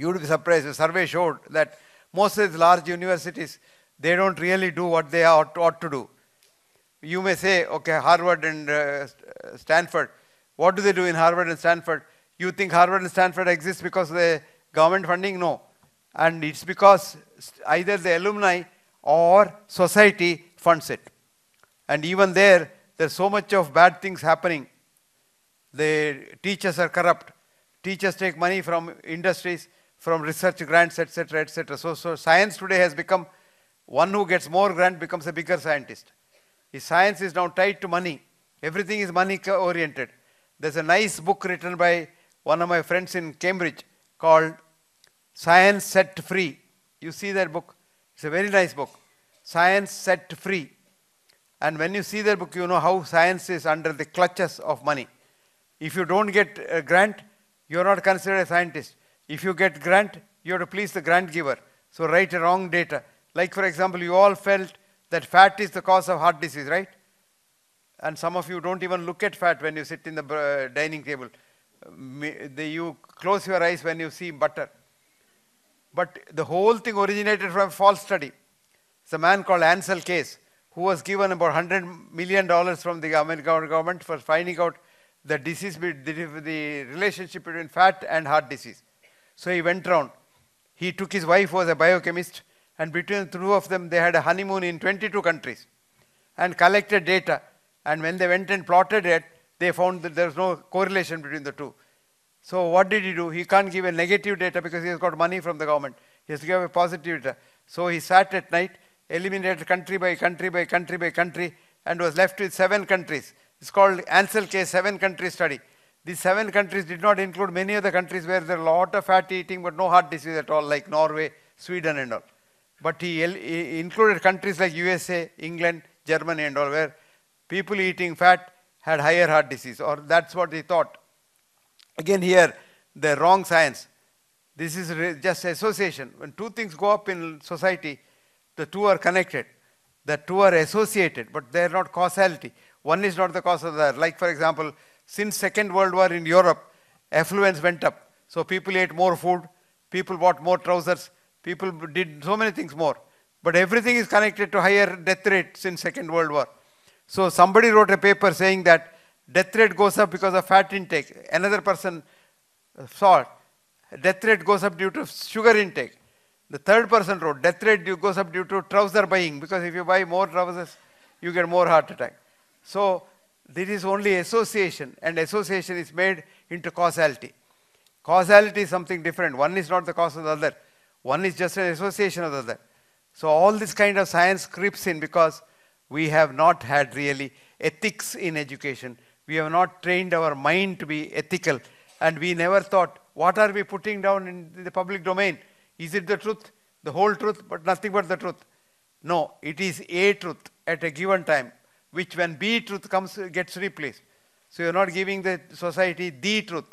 You would be surprised. A survey showed that most of these large universities, they don't really do what they ought, ought to do. You may say, okay, Harvard and uh, uh, Stanford. What do they do in Harvard and Stanford? You think Harvard and Stanford exist because of the government funding? No. And it's because either the alumni or society funds it. And even there, there's so much of bad things happening. The teachers are corrupt. Teachers take money from industries from research grants, etc., etc. So, so science today has become one who gets more grant becomes a bigger scientist. His science is now tied to money. Everything is money oriented. There's a nice book written by one of my friends in Cambridge called Science Set Free. You see that book? It's a very nice book. Science Set Free. And when you see that book, you know how science is under the clutches of money. If you don't get a grant, you're not considered a scientist. If you get grant, you have to please the grant giver. So write wrong data. Like for example, you all felt that fat is the cause of heart disease, right? And some of you don't even look at fat when you sit in the uh, dining table. You close your eyes when you see butter. But the whole thing originated from a false study. It's a man called Ansel Case who was given about $100 million from the American government for finding out the disease, the relationship between fat and heart disease. So he went round. He took his wife was a biochemist and between the two of them they had a honeymoon in 22 countries and collected data. And when they went and plotted it, they found that there was no correlation between the two. So what did he do? He can't give a negative data because he has got money from the government. He has to give a positive data. So he sat at night, eliminated country by country by country by country, and was left with seven countries. It's called Ansel K seven country study. These seven countries did not include many of the countries where there are a lot of fat eating but no heart disease at all, like Norway, Sweden and all. But he, he included countries like USA, England, Germany and all, where people eating fat had higher heart disease, or that's what they thought. Again here, the wrong science. This is just association. When two things go up in society, the two are connected. The two are associated, but they are not causality. One is not the cause of the other. Like, for example, since Second World War in Europe, affluence went up. So people ate more food, people bought more trousers, people did so many things more. But everything is connected to higher death rate since Second World War. So somebody wrote a paper saying that death rate goes up because of fat intake. Another person thought uh, death rate goes up due to sugar intake. The third person wrote death rate goes up due to trouser buying because if you buy more trousers, you get more heart attack. So there is only association, and association is made into causality. Causality is something different. One is not the cause of the other. One is just an association of the other. So all this kind of science creeps in because we have not had really ethics in education. We have not trained our mind to be ethical. And we never thought, what are we putting down in the public domain? Is it the truth? The whole truth, but nothing but the truth. No, it is a truth at a given time which when B truth comes, gets replaced. So you're not giving the society the truth.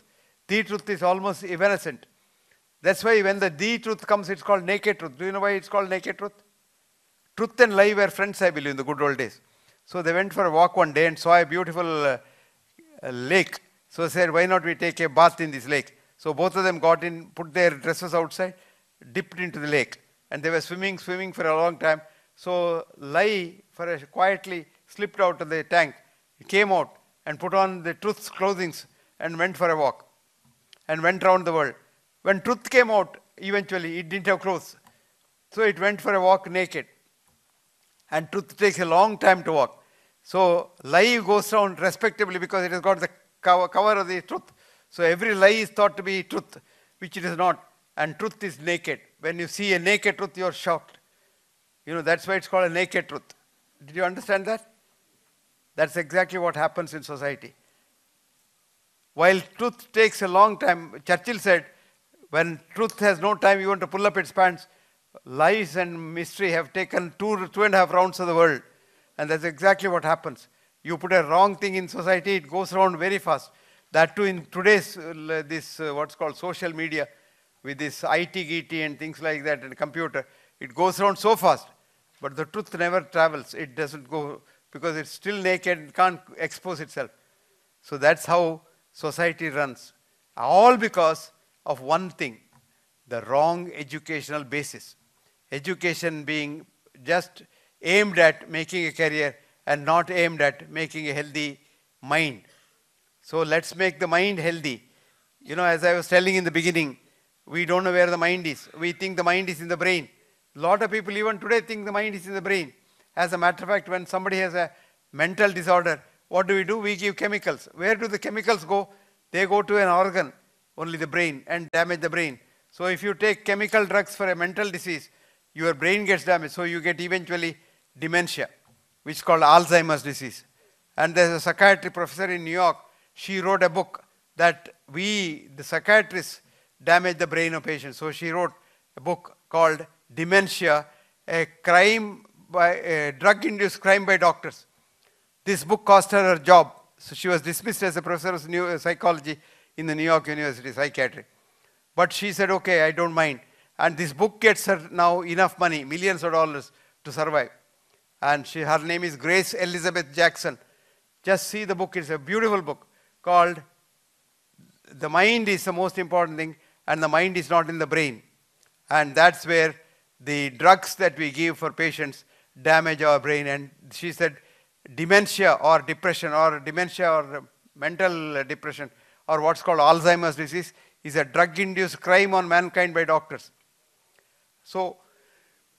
The truth is almost evanescent. That's why when the the truth comes, it's called naked truth. Do you know why it's called naked truth? Truth and lie were friends, I believe, in the good old days. So they went for a walk one day and saw a beautiful uh, uh, lake. So they said, why not we take a bath in this lake? So both of them got in, put their dresses outside, dipped into the lake. And they were swimming, swimming for a long time. So lie for a, quietly slipped out of the tank, came out and put on the truth's clothing and went for a walk and went round the world. When truth came out, eventually it didn't have clothes. So it went for a walk naked. And truth takes a long time to walk. So lie goes round respectively because it has got the cover, cover of the truth. So every lie is thought to be truth, which it is not. And truth is naked. When you see a naked truth, you are shocked. You know, that's why it's called a naked truth. Did you understand that? That's exactly what happens in society. While truth takes a long time, Churchill said, when truth has no time you want to pull up its pants, lies and mystery have taken two, two and a half rounds of the world. And that's exactly what happens. You put a wrong thing in society, it goes around very fast. That too in today's, uh, this uh, what's called social media, with this IT, GT and things like that and computer, it goes around so fast. But the truth never travels. It doesn't go because it's still naked and can't expose itself. So that's how society runs. All because of one thing the wrong educational basis. Education being just aimed at making a career and not aimed at making a healthy mind. So let's make the mind healthy. You know, as I was telling in the beginning, we don't know where the mind is. We think the mind is in the brain. A lot of people, even today, think the mind is in the brain. As a matter of fact, when somebody has a mental disorder, what do we do? We give chemicals. Where do the chemicals go? They go to an organ, only the brain, and damage the brain. So if you take chemical drugs for a mental disease, your brain gets damaged. So you get eventually dementia, which is called Alzheimer's disease. And there's a psychiatry professor in New York. She wrote a book that we, the psychiatrists, damage the brain of patients. So she wrote a book called Dementia, a crime by uh, drug-induced crime by doctors. This book cost her her job. So she was dismissed as a professor of new, uh, psychology in the New York University psychiatry. But she said, okay, I don't mind. And this book gets her now enough money, millions of dollars to survive. And she, her name is Grace Elizabeth Jackson. Just see the book. It's a beautiful book called The Mind is the Most Important Thing and the Mind is Not in the Brain. And that's where the drugs that we give for patients damage our brain. And she said dementia or depression or dementia or mental depression or what's called Alzheimer's disease is a drug-induced crime on mankind by doctors. So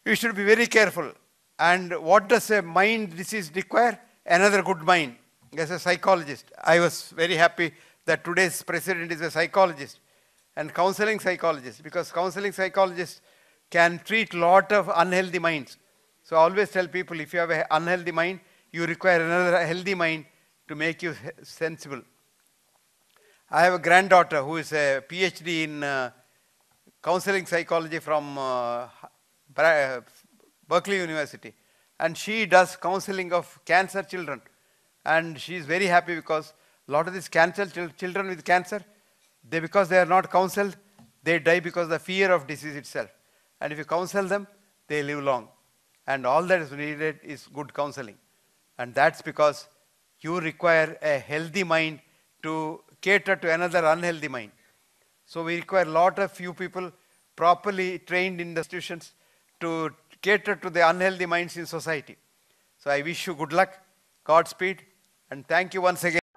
you should be very careful. And what does a mind disease require? Another good mind. As a psychologist, I was very happy that today's president is a psychologist and counseling psychologist because counseling psychologists can treat lot of unhealthy minds. So I always tell people if you have an unhealthy mind, you require another healthy mind to make you sensible. I have a granddaughter who is a PhD in uh, counseling psychology from uh, uh, Berkeley University. And she does counseling of cancer children. And she is very happy because a lot of these cancer ch children with cancer, they because they are not counseled, they die because of the fear of disease itself. And if you counsel them, they live long. And all that is needed is good counseling. And that's because you require a healthy mind to cater to another unhealthy mind. So we require a lot of few people properly trained in the institutions to cater to the unhealthy minds in society. So I wish you good luck, Godspeed, and thank you once again.